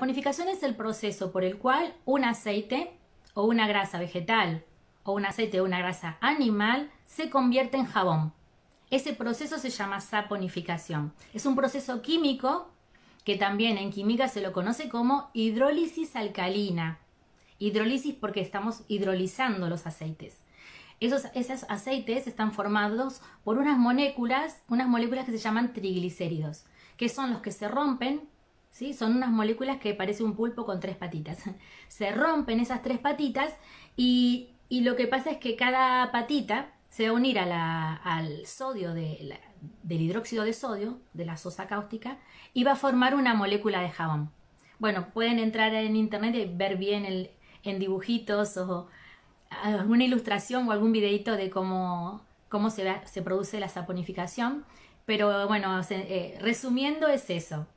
saponificación es el proceso por el cual un aceite o una grasa vegetal o un aceite o una grasa animal se convierte en jabón. Ese proceso se llama saponificación. Es un proceso químico que también en química se lo conoce como hidrólisis alcalina. Hidrólisis porque estamos hidrolizando los aceites. Esos, esos aceites están formados por unas moléculas, unas moléculas que se llaman triglicéridos, que son los que se rompen ¿sí? Son unas moléculas que parece un pulpo con tres patitas. Se rompen esas tres patitas y, lo que pasa es que cada patita se va a unir al sodio del hidróxido de sodio, de la sosa cáustica, y va a formar una molécula de jabón. Bueno, pueden entrar en internet y ver bien el, en dibujitos o alguna ilustración o algún videito de cómo, cómo se, produce la saponificación. Pero bueno, eh, resumiendo es eso.